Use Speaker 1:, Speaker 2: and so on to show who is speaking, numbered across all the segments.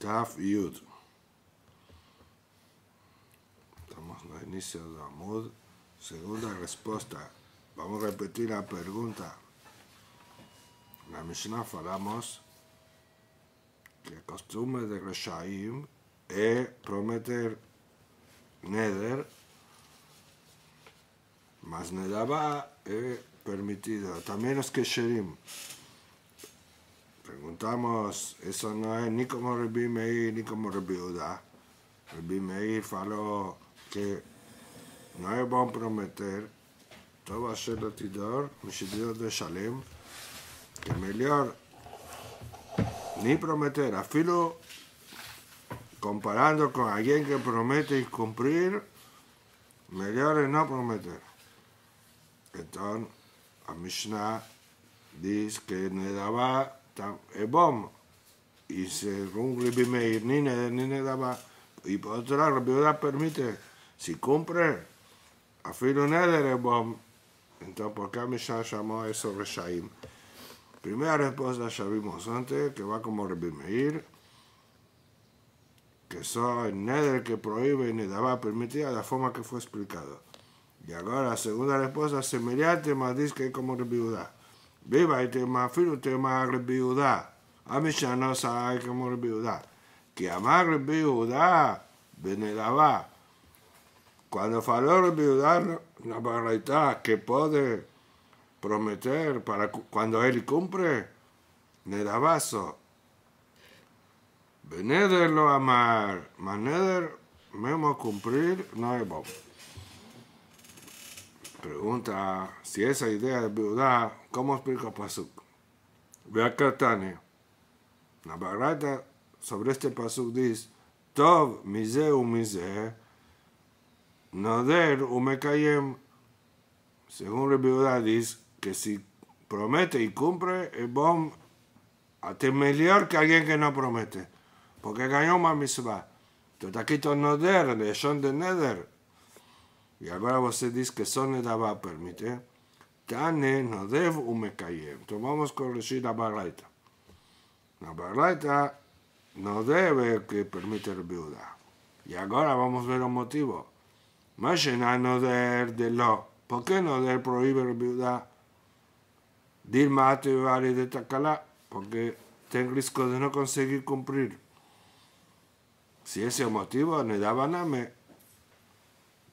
Speaker 1: Taf Yud. Estamos en el inicio de Amud. Segunda respuesta. Vamos a repetir la pregunta. En la misma falamos que la costumbre de Reshaim es prometer Neder, más Nedaba es permitido. También los Sherim preguntamos, eso no es ni como Rabbi ni como Rabbi Uda. Rabbi faló que no es bueno prometer todo a ser el tidor, Dios de Shalem, que mejor ni prometer, filo, comparando con alguien que promete y cumplir, mejor es no prometer. Entonces, a Mishnah dice que daba está y bom y se cumple pime ni nada daba y por otro lado la viuda permite si cumple a filo neder bom entonces por qué Mishnah llamó eso reshaim primera respuesta ya vimos antes que va como ribi Meir que son neder que prohíbe y nedaba permitida la forma que fue explicado y ahora segunda respuesta semejante más dice que como Rebbe Viva, y te más filo, te más rebiudá. A mí ya no sabe cómo rebiudá. Que amar rebiudá, venedaba, Cuando faló rebiudá, la barraita que puede prometer para cuando él cumple, neravazo. Venederlo amar, maneder, memo cumplir, no es bueno. Pregunta si esa idea de viuda, ¿cómo explica Pasuk? Vea Tania. La barata sobre este Pasuk dice: Tov mize u No nader u mekayem. Según la viuda dice que si promete y cumple, es bom es mejor que alguien que no promete. Porque ganó más misma. Entonces aquí todo nader, leyón de neder. Y ahora usted dice que de Nedavá permite. ¿eh? Tane, un me Entonces Tomamos corregir la Barlaita. La Barlaita no debe que permite viuda. Y ahora vamos a ver un motivo. Más no de lo. ¿Por qué no debe prohibir viuda? Dilma vale de Tacalá. Porque ten riesgo de no conseguir cumplir. Si ese motivo, no nada.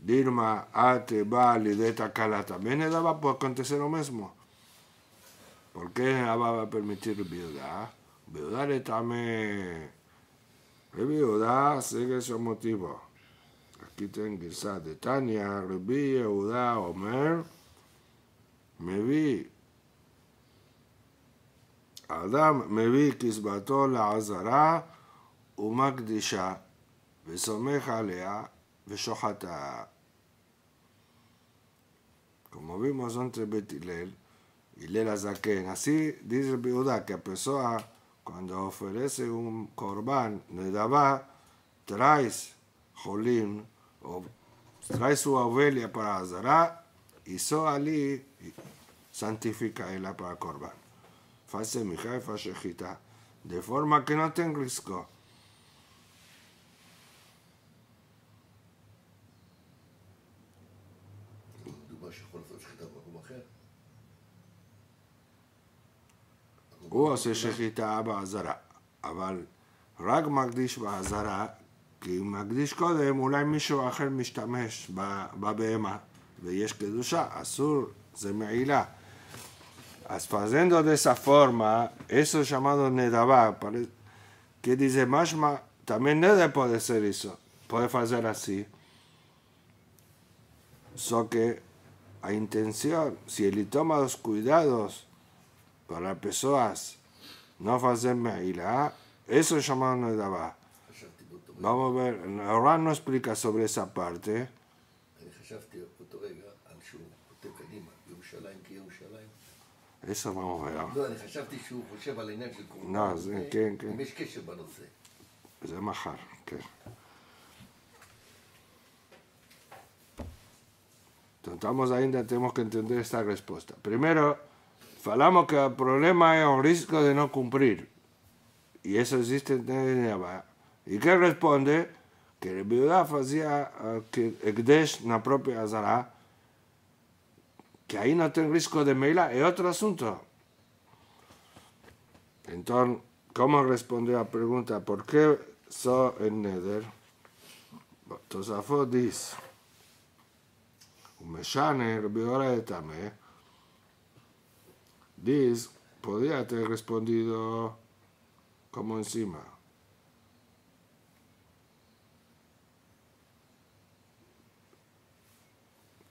Speaker 1: Dirma, Ate, Bali, Deta, Kalata. También le Daba puede acontecer lo mismo? ¿Por qué Daba va a permitir viudar? Viudar es también... Viudar sigue su motivo. Aquí tengo quizás de Tania, Rubí, Eudá, Omer. Me vi... Adam, me vi que la Azara, Umagdisha, Besomeja, Lea, como vimos entre Betilel y Lela Zaken, así dice el que a persona cuando ofrece un corbán, trae trae Jolín o trae su ovelia para azara y allí santifica ella para corbán. Fase mi jefa, De forma que no tenga riesgo. Uvo, se quita a está abazara. Abal. Rag Magdish Bazara. Que Magdish Kode Muray misho Acher Mishamesh va a beber más. Vélez que ducha. Azul. Zemea y la. Has de esa forma. Eso llamado nedaba, que dice Mashma? También no debe ser eso. Puede hacer así. Só que a intención. Si él toma los cuidados para personas, no hacer A, eso llamaron el daba Vamos a ver, Rán no explica sobre esa parte. eso vamos a ver. no ¿en pues qué? es Entonces, ahí tenemos que entender esta respuesta. Primero, Falamos que el problema es el riesgo de no cumplir. Y eso existe en Néder. ¿Y qué responde? Que el viuda hacía que Ekdesh na propia Zara, que ahí no tiene riesgo de Meila, es otro asunto. Entonces, ¿cómo responde a la pregunta? ¿Por qué soy en Neder? Tosafo dice, Un la de me. Diz podría haber respondido como encima.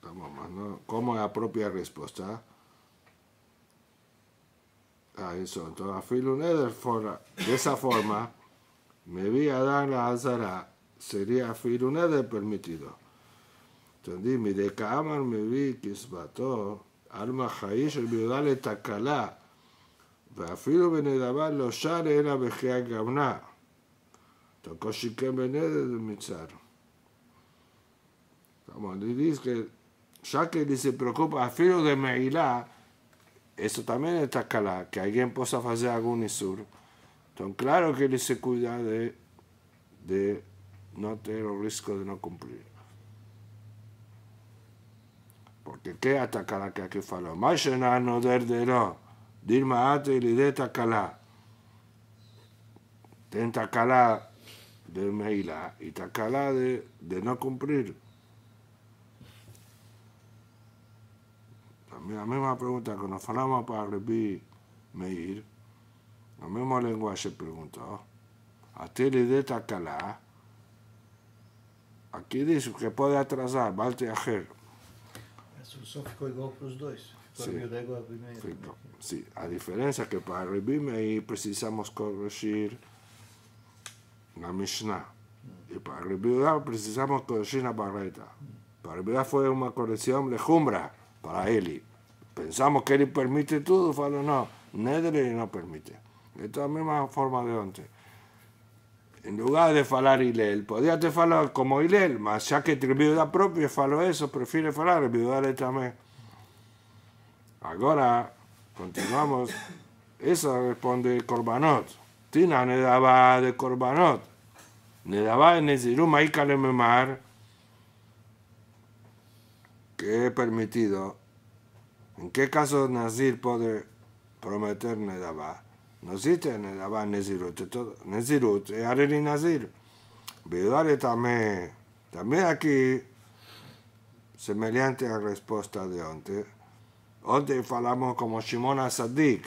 Speaker 1: Vamos, Como la propia respuesta. Ah, eso. Entonces, de esa forma, me vi a dar la alzara sería de permitido. Entendí, mi cámara me vi que todo Alma Jaish, el viudá le tacalá. ואפילו lo לא era vejea gabna. גמנה. תוקו שיקם de Mitzar? Como dice que ya que se preocupa a filo de Meilá, eso también es Takalá, que alguien pueda hacer algún isur. Entonces, claro que él se cuida de, de no tener el riesgo de no cumplir. Porque qué atacará que aquí faló. Más no de herdero. Dilma ate y de tacala. Ten tacala de meila y tacala de, no cumplir. También la misma pregunta que nos falamos para repi meir. La misma lengua se preguntó. A ti le de tacala. Aquí dice que puede atrasar, valte a solución quedó igual para los dos. Sí, igual a diferencia que para Rebim ahí precisamos corregir la Mishnah. Mm. Y para ahí precisamos corregir la Barreta. Mm. Para ahí fue una corrección lejumbra para él. Pensamos que él permite todo, pero no, Nedre no permite. Esta es la misma forma de antes. En lugar de falar podía te falar como Ilel, mas ya que tu viuda propia faló eso, prefiere falar viuda también. Ahora, continuamos. Eso responde Corbanot. Tina ne daba de Corbanot. Ne daba en y que he permitido. ¿En qué caso Nazir puede prometer ne daba? No existe Abba Nezirut. Nezirut es Arer de Nazir. Vidare también. También aquí, semejante a la respuesta de antes, hoy hablamos como Shimon Asadik,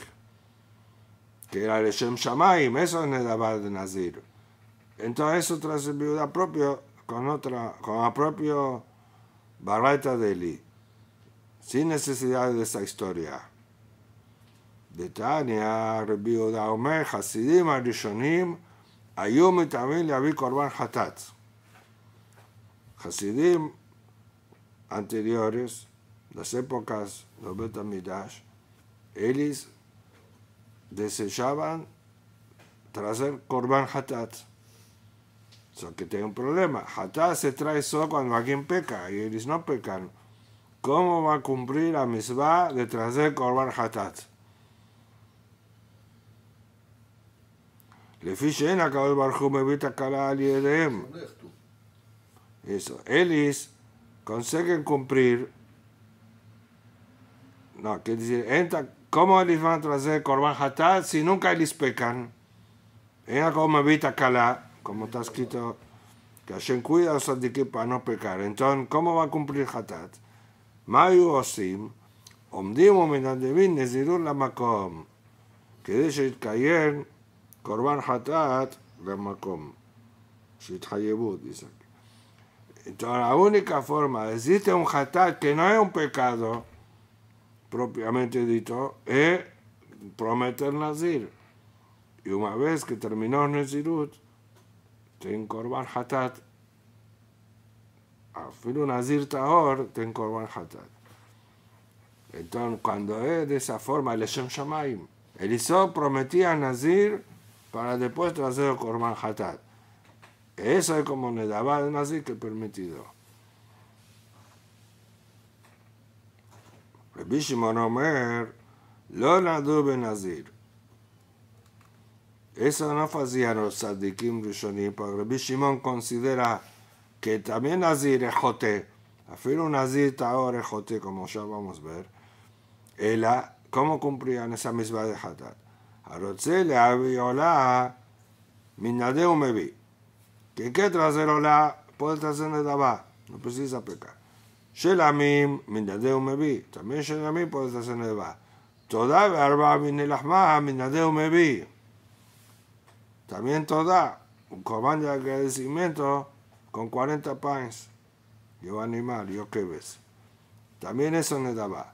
Speaker 1: que era el Shem Shamaim, eso es Abad de Nazir. Entonces eso trae viuda propia con otra, con la propia barreta de Eli, sin necesidad de esa historia. Betania, רבי יהודה hasidim Ayumi también también le corban Hatat. hatat. Hasidim anteriores, las épocas de Betamidash, ellos deseaban traer corban Hatat. O que tiene un problema. Hatat se trae solo cuando alguien peca y ellos no pecan. ¿Cómo va a cumplir la misma de traer corban Hatat? לפי en הקדוש ברוך הוא a cala al ידיהם. Eso. Ellos consiguen cumplir. No, quiere decir, ¿cómo ellos van a traer Corban Hatat si nunca ellos pecan? Era como Vita cala, como está escrito, que hayan cuidado de para no pecar. Entonces, ¿cómo va a cumplir Hatat? Mayu Osim, Omdim Omenadevin la macom que de Shetkayel, Corban Hatat Ramakom. dice Entonces, la única forma de decirte un Hatat que no es un pecado, propiamente dicho, es prometer Nazir. Y una vez que terminó Nazirut, ten Corban Hatat. Afilo Nazir Tahor, ten Corban Hatat. Entonces, cuando es de esa forma, el Shem Shamaim. Isó prometía Nazir para después el Corban Hatat. Eso es como le daba el nazi que permitido. Rabbi Omer, lo dube Nazir. Eso no hacían los sadikim rishonim, porque Rabbi Shimon considera que también nazir es jote. Afirma nazir ahora es jote, como ya vamos a ver. ¿cómo cumplían esa misma de Hatat? הרוצה להביא minadeu me vi. Que qué trasero la hacer No precisa pecar. minadeu me vi. También Shelamim puedes hacer Toda arba min minadeu me vi. También toda. Un comando de agradecimiento con 40 panes. Yo animal, yo qué ves. También eso ne daba.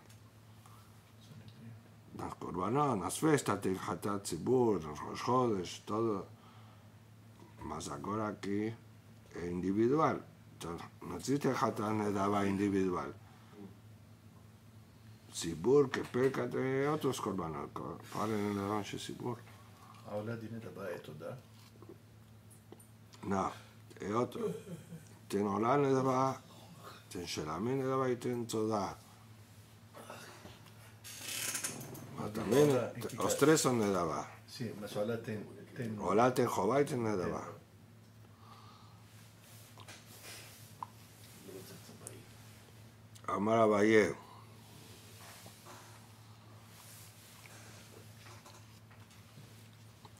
Speaker 1: las corbanas, las fiestas del Hatat los rojodes, todo. Más ahora aquí, individual. Entonces, no existe Hatat Nedaba individual. ציבור כפרקת אוטוס קורבנות, פעלן אלרן tiene ציבור. העולה דינת הבאה, תודה. נא, אוטו. תן עולה נדבה, תן שלמי נדבה, תן תודה. también los tres son de Dabá. Sí, más Olaten. Olaten, Jobaiten de Dabá. Amar Valle.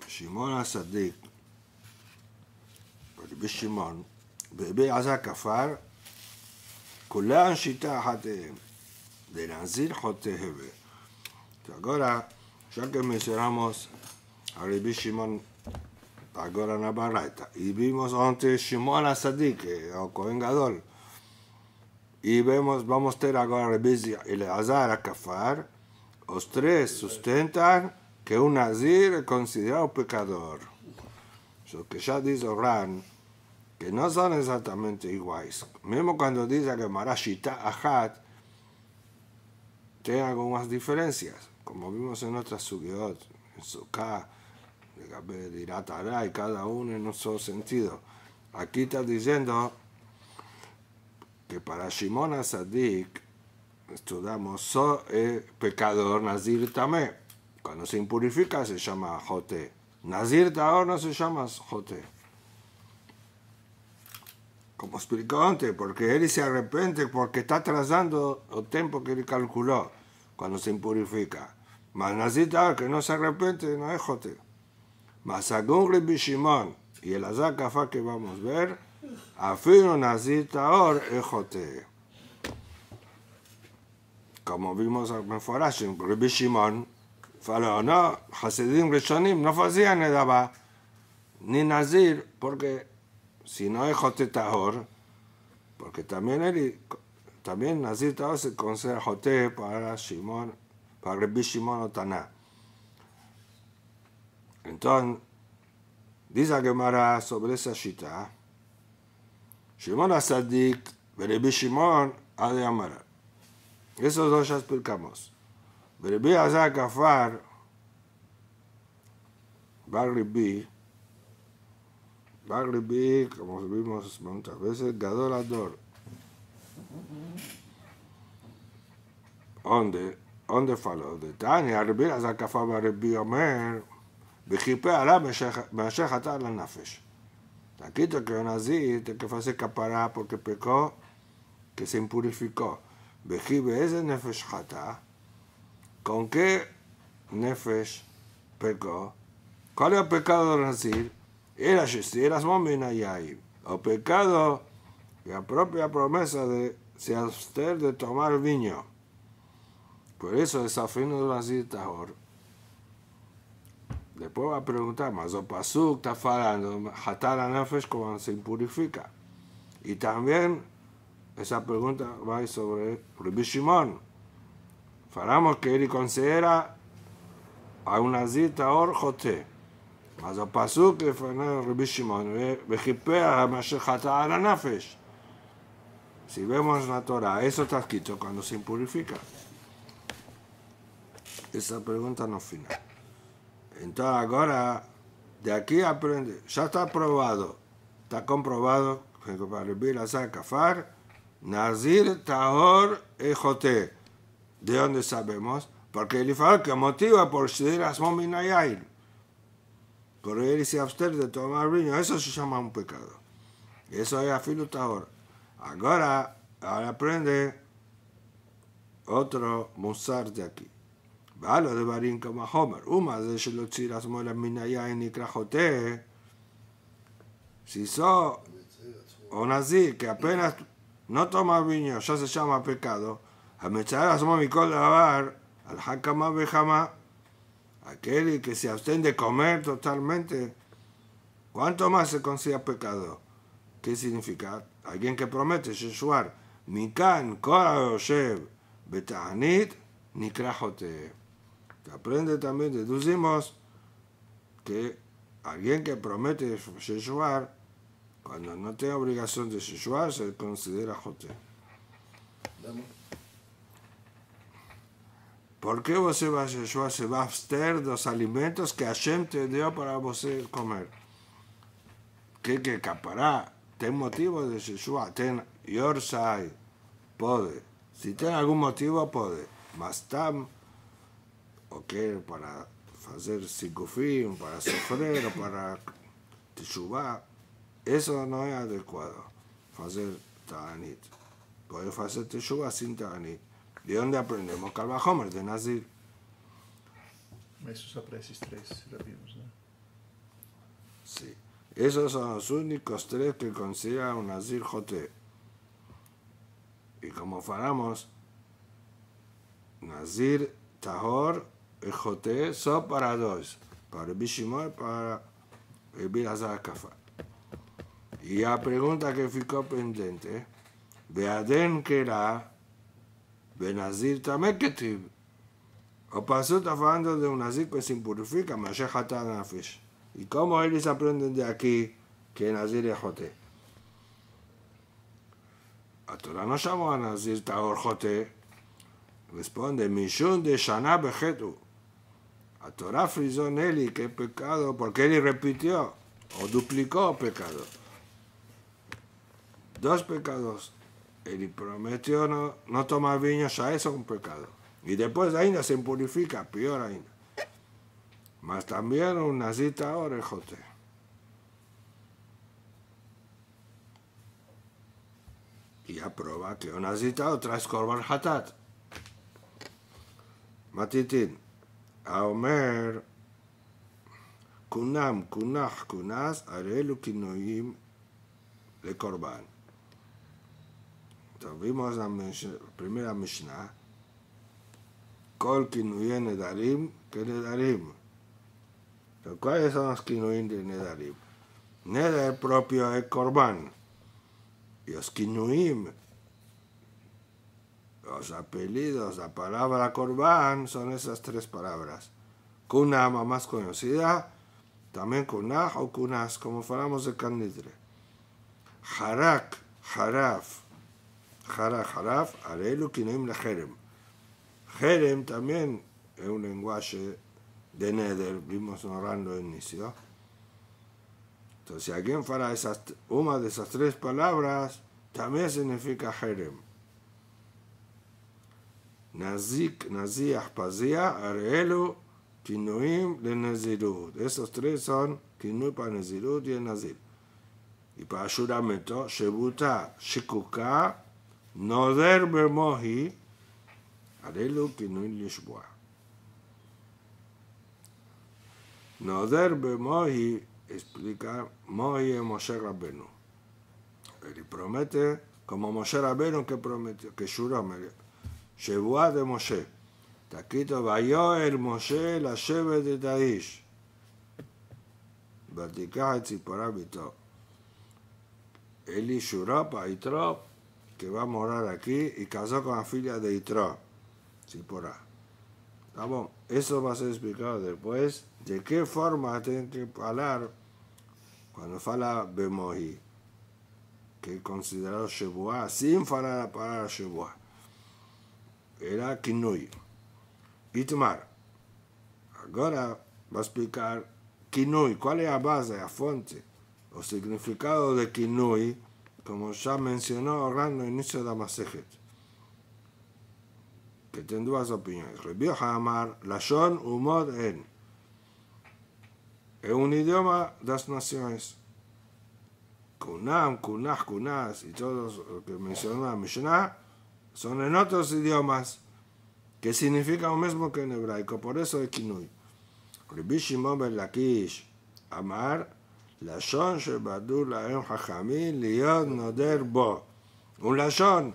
Speaker 1: שמעון הצדיק, רבי שמעון, ורבי עזה כפר, כולן שיטה אחת הם, דלהנזיל חוטאיהם. Ahora, ya que mencionamos a Rabbi Shimon Agora Nabaraita y vimos antes Shimon Asadik o covengador, y vemos, vamos a tener ahora Rabbi Eleazar a Kafar los tres sustentan que un nazir es considerado pecador lo que ya dice Ran que no son exactamente iguales mismo cuando dice que Marashita Ahat te hago más diferencias, como vimos en otras Sugiot, en de Diratará, y cada uno en nuestro sentido. Aquí está diciendo que para simona Sadik estudiamos so, eh, pecador Nazir Tamé. Cuando se impurifica se llama Jote. Nazir Taor no se llama Jote como explicó antes, porque él se arrepiente porque está atrasando el tiempo que él calculó cuando se impurifica. Mas Nazita, que no se arrepiente, no es jote. Mas según Shimon y el Azakafa que vamos a ver, afino Nazita or es jote. Como vimos en Forashim, Rabbi Shimon faló, no, Hasidim Rishonim no hacían edaba, ni Nazir, porque si no es Jote Tahor, porque también él, también Nazir Tahor se considera Jote para Shimon, para Rebbi Shimon Otaná. Entonces, dice Gemara sobre esa shita, Shimon Asadik, Rebbi Shimon de Amara. Esos dos ya explicamos. Rebbi Azar Afar, Bar Bagliby, como vimos muchas veces, Gadolador. ¿Dónde, dónde faló de Tania, רבי אלעזר כפה ברבי אומר, וכיפה עליו מאשר la על Taquito que aún así, que capará porque pecó, que se impurificó. Vejibe ese nefesh hata. ¿Con qué nefesh pecó? ¿Cuál es el pecado de Nazir? o pecado, la propia promesa de se abster de tomar vino. Por eso desafino las Tahor. Después va a preguntar, más está falando, hatar se impurifica. Y también esa pregunta va sobre Rubí Shimon. Falamos que él considera a una zita ahora, jote. אז הפסוק Si vemos la Torah, eso está quito cuando se impurifica. Esa pregunta no final. Entonces ahora, de aquí aprende, ya está probado, está comprobado que para el Nazir Tahor Ejote. ¿De dónde sabemos? Porque el dijo que motiva por Shidir Asmominayail correr y se absterte de tomar vino, eso se llama un pecado. Eso es afilutador. ahora. Ahora, aprende otro musar de aquí. Valo de Barín como Homer. Uma de la mina Minaya en Nicrajote. Si so o nazi que apenas no toma vino, ya se llama pecado. A mechar a mi cola lavar al Hakama Bejama. Aquel que se abstiene de comer totalmente, ¿cuánto más se considera pecado? ¿Qué significa? Alguien que promete, Yeshuar, Mikan, Kora Betahanit, Nikrajote. Que aprende también, deducimos que alguien que promete Yeshuar, cuando no tiene obligación de Yeshuar, se considera Jote. Por que você vai jejuar? se vai abster dos alimentos que a gente deu para você eh, comer. Que que capará? Tem motivo de jejuar? Tem yorsai. Pode. Se tem algum motivo, pode. Mas tam, que quer para fazer sigufim, para sofrer, ou para teshuvah, isso não é adequado. Fazer ta'anit. Pode fazer teshuvah sem ta'anit. ¿De dónde aprendemos Homer? De Nazir. Esos aprecis tres vimos ¿no? Sí. Esos son los únicos tres que considera un Nazir Jote. Y como faramos, Nazir, Tahor y Jote son para dos. Para Bishimor, para el Bilazar Y la pregunta que ficó pendiente, de Adén que era Benazir también ketib. O pasó hablando de un nazir que pues, se impurifica, Mashiach ha-Tanafish ¿Y cómo ellos aprenden de aquí que nazir es jote? A Torah no llamó a nazir Taor jote. Responde, Mishun de Shana Bejetu. A Torah frisó en y que pecado, porque él repitió o duplicó pecado. Dos pecados él prometió no, tomar viño, ya eso es un pecado. Y después ainda se impurifica, peor ainda. Mas también una cita ahora el José. Y aprueba que una cita otra es corban Hatat. Matitín, aomer Kunam, kunaj, Kunas, Arelu, Kinoim, le corban vimos la primera Mishnah. ¿cuáles son los Kinuyin de Nedarim? Nedar propio es Corban. Y los Kinuim, los apellidos, la palabra Corban, son esas tres palabras. Kunama más conocida, también Kunah o Kunas, como hablamos de Candidre. Harak, Haraf, Jara Jaraf, Arelu Kinoim leherem, Jerem. también es un lenguaje de Neder, vimos narrando en inicio. Entonces, si alguien Fara, esas, una de esas tres palabras también significa Jerem. Nazik, Naziah, Pazia, Arelu, Kinoim de Nezirud. Esos tres son Kinoim para Nezirud y Nazir. Y para juramento, Shebuta, Shikuka, Noderbe במוהי, הרי לו כינוי לשבוע. explica במוהי, e Moshe משה רבנו. promete, como Moshe משה que prometió, que אומרת, Shevuá de Moshe. תקיתו ויואל משה el Moshe la ותיקח de Taish. Vaticá אלי שורה Él que va a morar aquí y casó con la hija de Itro, Sipora. Ah, bueno, eso va a ser explicado después, de qué forma tiene que hablar cuando fala Bemoji, que es considerado Shebuá, sin falar la palabra Era Kinui. Itmar. ahora va a explicar Kinui, cuál es la base, la fuente, o significado de Kinui como ya mencionó Orlando el inicio de la que tiene dos opiniones. Rebió Hamar, Lashon, Umod, En. Es un idioma de las naciones. Kunam, Kunah, Kunas y todos los que mencionó la Mishnah son en otros idiomas que significa lo mismo que en hebraico, por eso es Kinui. Rabbi Shimon Amar, לשון שבדו להם חכמים להיות נודר בו. ולשון,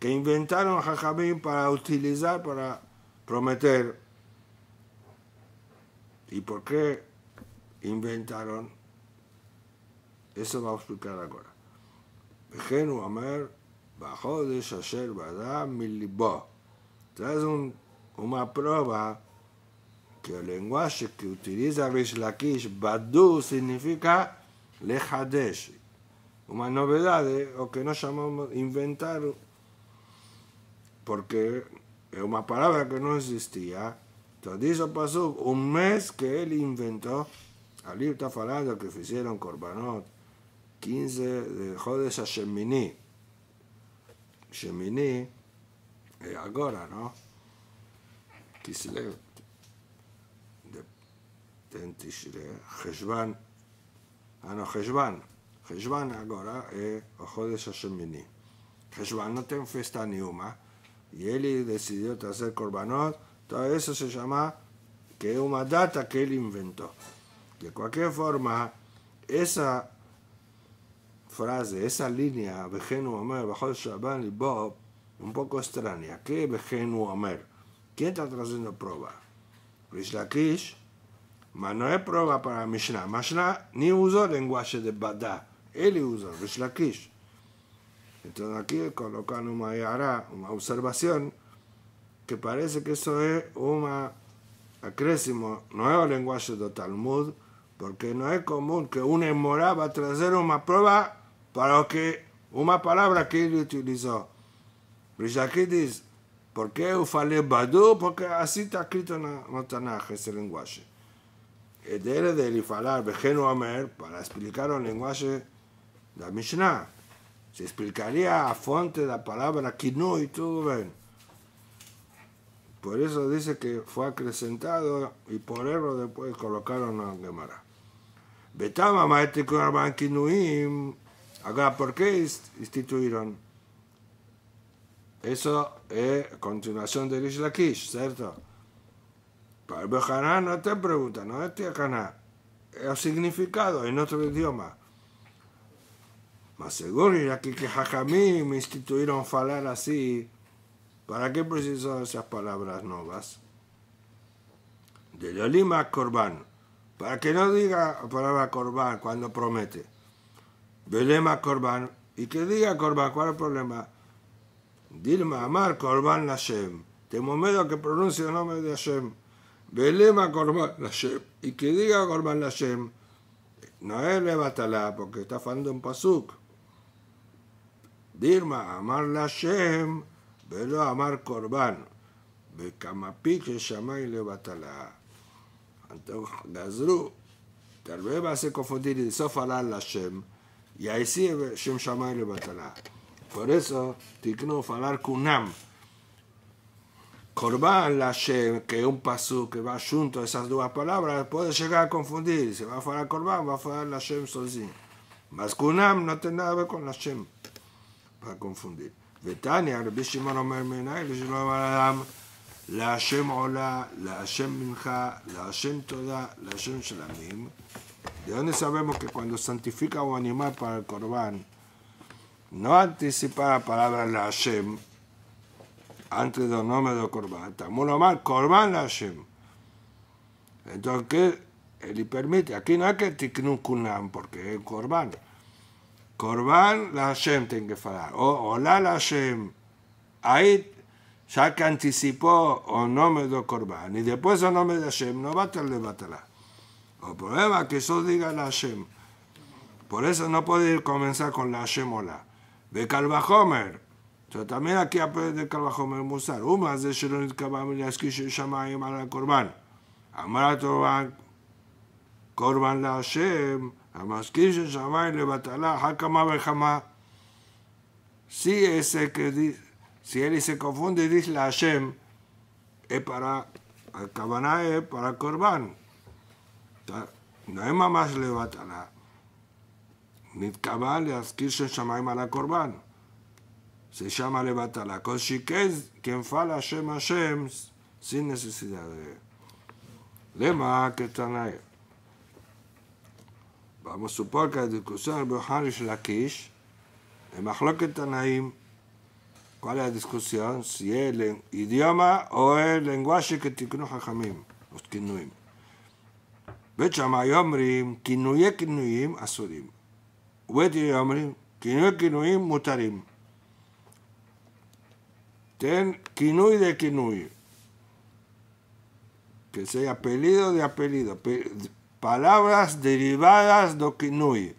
Speaker 1: que inventaron חכמים para utilizar para prometer. ¿Y por qué inventaron? Eso vamos a explicar ahora. וכן הוא אומר, בחודש אשר בדה מליבו. Tras un, una prueba que el lenguaje que utiliza Rishlakish Badu, significa Lehadesh, una novedad eh, o que no llamamos inventar, porque es una palabra que no existía. Entonces eso pasó un mes que él inventó. Ali está hablando que hicieron Corbanot 15 de Jodes a Shemini. Shemini, es eh, ahora, ¿no? en Tishre Heshvan, ah no, Heshvan, Heshvan agora es de de Hashemini. Heshvan tiene fiesta ni una, Y e él decidió traer Korbanot, Todo eso se llama que es una data que él inventó. De cualquier forma, esa frase, esa línea begenu Omer, de Shaban y Bob, un um poco extraña. ¿Qué es Bejenu Omer? ¿Quién está trayendo prueba? Rishlakish. Pero no es prueba para Mishnah. Mishnah ni usó lenguaje de Badá, él e usó Rish Entonces aquí colocan una observación, que parece que eso es un acrésimo, nuevo lenguaje del Talmud, porque no es común que un emorá va a traer una prueba para que una palabra que él utilizó. Rish dice, ¿por qué ufale Badú? Porque así está escrito en el Tanaj ese lenguaje debe de Elifalar Amer para explicar el lenguaje de la Mishnah. Se explicaría a fuente de la palabra Kinu y todo bien. Por eso dice que fue acrecentado y por error después colocaron a Gemara. Betama maete Kinuim. acá ¿por qué instituyeron? Eso es continuación de Rish ¿cierto? Haná no te pregunta, no es canal El significado en otro idioma. Más seguro, ya que, que Jajamí me instituyeron hablar así, ¿para qué preciso esas palabras nuevas? De Lolima Corbán. Para que no diga palabra Corbán cuando promete. Belema Corbán. Y que diga Corbán, ¿cuál es el problema? Dilma Amar Corbán Hashem. Tengo miedo que pronuncie el nombre de Hashem. והעלים הקורבן לשם, יקירי הקורבן לשם, נאה לבטלה, porque está falando un pasuk. דילמה אמר לשם ולא אמר קורבן, וכמה פיק לשמאי לבטלה. גזרו, תרבה מעשה כופותי לסוף עלה לשם, יעשי שם שמאי לבטלה. פורסו תקנו פלר כונם. Corban, la Shem, que es un pasú que va junto a esas dos palabras, puede llegar a confundir. Si va a falar Corban, va a falar la Shem Sozin. Mas Kunam no tiene nada que ver con la Shem a confundir. Betania, Rabbi Shimon Omer el Rabbi Shimon la Shem Ola, la Shem Mincha, la Shem Toda, la Shem Shalamim. ¿De dónde sabemos que cuando santifica un animal para el Corban, no anticipa la palabra la Shem, antes del nombre de Corban. mal, Corban Hashem. Entonces, él permite, aquí no hay que tiknun Kunam, porque es Corban. Corban la Hashem tiene que falar. O hola la Hashem. Ahí ya que anticipó el nombre de Corban y después el nombre de Hashem, no va a tener batalla. El problema es que eso diga la Hashem. Por eso no puede comenzar con la Hashem hola. De Calvajomer, תאמינה כי הפרק נקל וחומר מוסר, ומה זה שלא נתקבע מלהשכיש שמיים על הקורבן. אמר התורבן, קורבן להשם, המשכיש שמיים לבטלה, אחר כמה וכמה. Si ese que dice, si él se confunde y dice la Hashem, es para, el Kabaná es para Corban. No es mamás levatará. Nitkaban le adquirir Shamaim a la Corban. se llama levatala. Così che quien fala Hashem Hashem sin necesidad de lema que están ahí. Vamos a suponer que la discusión de Bujarish Lakish, en Mahloket Tanaim, ¿cuál es la discusión? Si es el idioma o el lenguaje que tiknu Jajamim, los kinuim. בית שמאי אומרים, כינויי כינויים אסורים. ובית אומרים, כינויי כינויים מותרים. Ten quinui de quinui, Que sea apellido de apellido. palabras derivadas de quinui.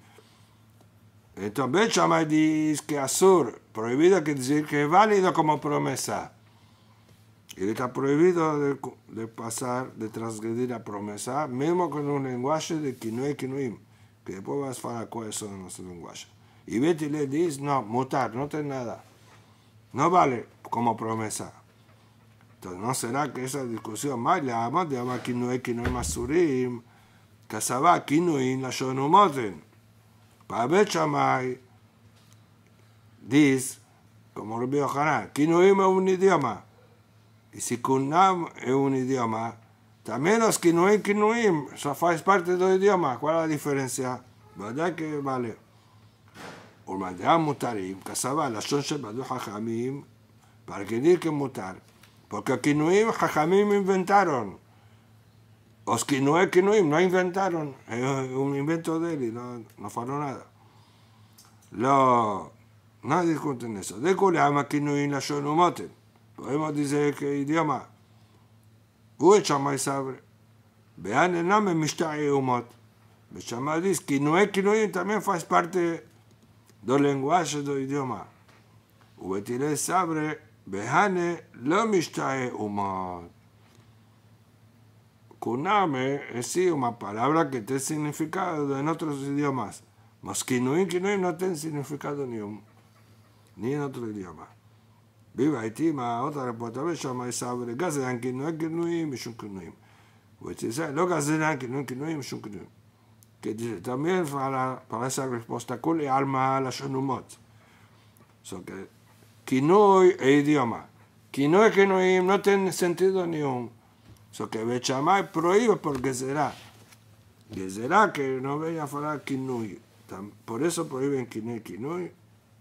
Speaker 1: Entonces, también dice que Azur, prohibido que decir que es válido como promesa. Y está prohibido de, pasar, de transgredir la promesa, mismo con un lenguaje de quinui Kinuim, que después vas a hablar cuáles son los lenguajes. Y Betty le dice, no, mutar, no ten nada no vale como promesa. Entonces, ¿no será que esa discusión más la amas de Abakinué, Kinué Masurim, casaba Kinué, la Shonumoten? ver, Chamay dice, como Rubí Ojaná, Kinuim es un idioma. Y si Kunam es un idioma, también los Kinuim, Kinuim, ya es parte del idioma. ¿Cuál es la diferencia? ¿Verdad que vale? Ormadeam mutarim, casaba la sonche para que diga que mutar. Porque aquí hay hachamim inventaron. Os hay que no inventaron. Es un invento de él y no, no faló nada. Lo, no discuten eso. De kulama kinuim la shonumoten. Podemos decir que idioma. Uy, chamay sabre. Vean el nombre Mishtai Umot. Beshamay dice, no hay, también faz parte dos lenguajes, dos idiomas. Ubetire sabre, behane, lo mishtae umad. Kuname es sí una palabra que tiene significado en otros idiomas. mas kinuim no tiene significado ni, un, ni en otro idioma. Viva Itima, otra respuesta, ve llama es sabre, gazeran kinuim, kinuim, mishun kinuim. ¿Qué sabre, lo gazeran kinuim, kinuim, mishun kinuim que también para, para esa respuesta Kul y alma la shonumot. So que no e idioma. es que no no tiene sentido ni un. So que Bechamay prohíbe porque será. Que será que no venga hablar Kinoi. Por eso prohíben Kinoi, Kinoi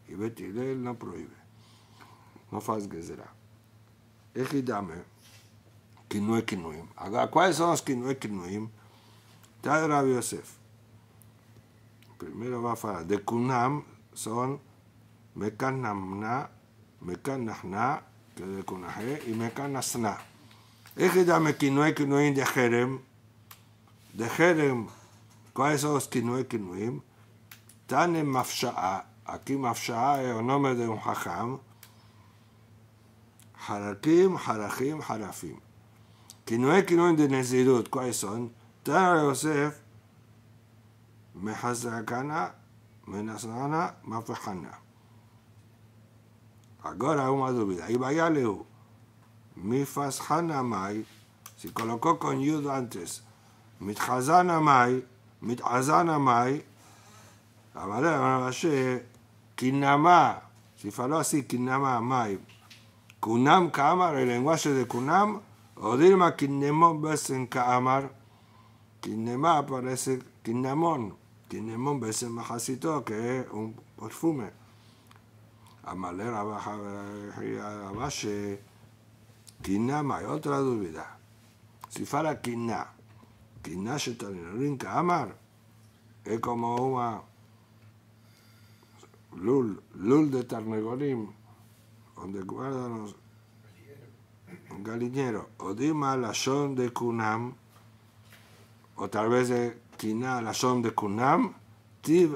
Speaker 1: y Betirel no prohíbe. No faz que Ejidame. kinui kinui Ahora, ¿Cuáles son los kinui kinui Tal Rabbi Yosef. primero va a Fara. De Kunam son Mekanamna, Mekanahna, que de kunahe y Mekanasna. Es que ya me quinoe quinoim de Jerem. De Jerem, ¿cuáles son los quinoe quinoim? Tane Mafsha'a. Aquí Mafsha'a es el nombre de un hajam. Harakim, Harajim, Harafim. Quinoe quinoim de Nezirut, ¿cuáles son? Tana Yosef. מחזקנה, מנסרנה, מפחנה. Agora uma dúvida, aí vai Aleu. Mifashanamai, se colocou com Yud antes. Mitchazanamai, Mitchazanamai. Amaré, Maraché, Kinamá. Se falou assim, Kinamá, Mai. Kunam Kamar, a linguagem de Kunam. O Dilma Kinemon Besen Kamar. Kinemá parece Kinamon. Tiene Kinemon ese Majacito, que es un perfume. Amaler Abashe, quina hay otra duda. Si fuera quina, quina se rinca Amar, es como una lul, lul de Tarnegolim, donde guardan los galineros. la son de Kunam, o tal vez de קינה לשון דקונם, טיב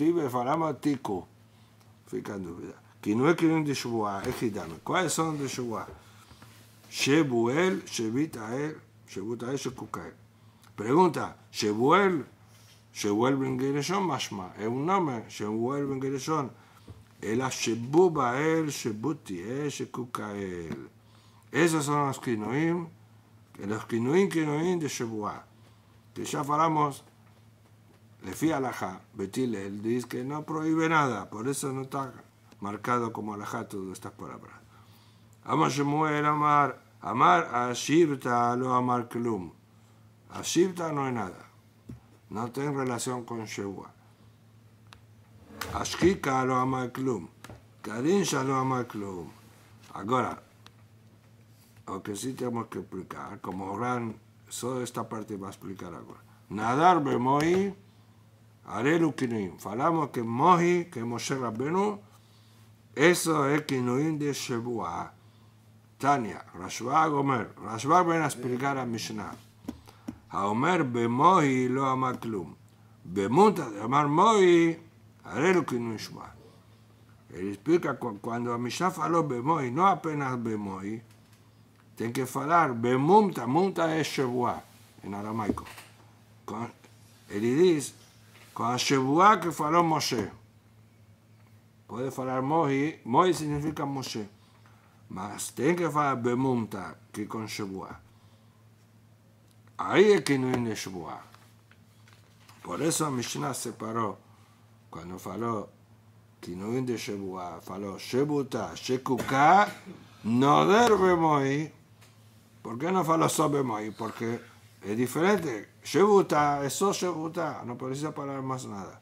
Speaker 1: אה, איפה למה תיקו. כינוי כינוי דשבועה, איך ידענו? כל היסון דשבועה. שבואל, שבית האל, שבות האל שקוקאי. פרגונטה, שבואל, שבואל בן גלשון משמע, אהונמה, שבואל בן גלשון. אלא שבו באל, שבו תהיה שקוקאי. איזה סון הכינויים? אלא כינויים כינויים דשבועה. Ya falamos le fui alajá, Betile, él dice que no prohíbe nada, por eso no está marcado como alajá todas estas palabras. Amar amar, amar a lo amar Klum. A no es nada, no tiene relación con Shewa. Ashkika lo amar Klum. Karin amar Klum. Ahora, lo que sí tenemos que explicar, como gran Só esta parte va a explicar agora. Nadar moi, arelu kinuim. Falamos que moi, que Moshe Rabbenu, eso é kinuim de Shebuá. Tania, Rashba gomer, Rashba ven a explicar a Mishnah. lo במוהי לא אמר כלום. de amar moi, הרי לו כינוי שמע. Ele explica cuando a Mishnah be moi, no apenas be moi, Tiene que hablar Bemumta, Mumta es Shevuah, en aramaico. Él dice, con Shebua que faló Moshe. Puede hablar Mohi, Mohi significa Moshe. Mas tiene que hablar Bemumta, que con Shevuah. Ahí es que no es Shevuah. Por eso a Mishnah no es de כינויים Faló Shebuta, Shekuka no נודר Mohi. ¿Por qué no falo sobre Porque es diferente. Shebuta, eso Shebuta, no precisa parar más nada.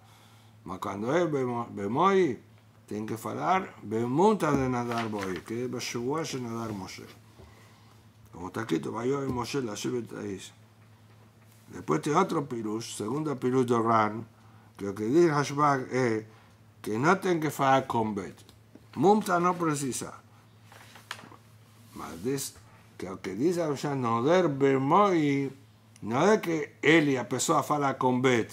Speaker 1: Pero cuando es Bemoy, tiene que falar Bemuta de nadar Boy, que es Beshua de nadar Moshe. Como está escrito, vayó y Moshe la dice. Después tiene otro pirush, segunda pirush de Ran, que lo que dice Hashbag es que no tiene que falar con Bet. Mumta no precisa que o que dice a Noder, dovrebbe que não é que y la a fare con Bet.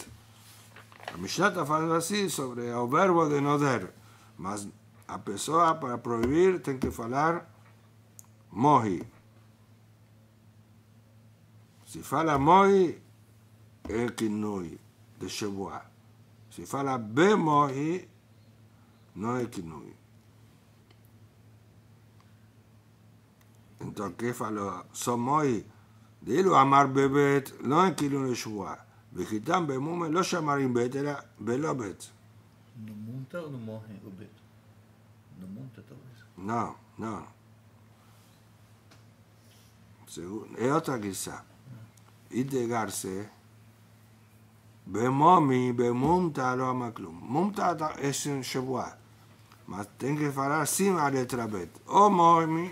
Speaker 1: La Mishnah está falando assim sobre el verbo de noder, mas a pessoa para proibir tem que falar mohi. Se fala mohi, é noi de Shebuah. Se fala bemohi, não é noi. תוקף על סומוי, דאילו אמר בבית, לא הקילו לשבועה, וחיתם במומה לא שמרים בית, אלא בלא בית. No monta ou não morre o Beto? Não monta, talvez? Não, não. É outra guisa. Idegar-se. במומי, במומתא לא אמר כלום. מומתא עשרים שבועה. מה, תן כפרה שים על יתרבט. או מומי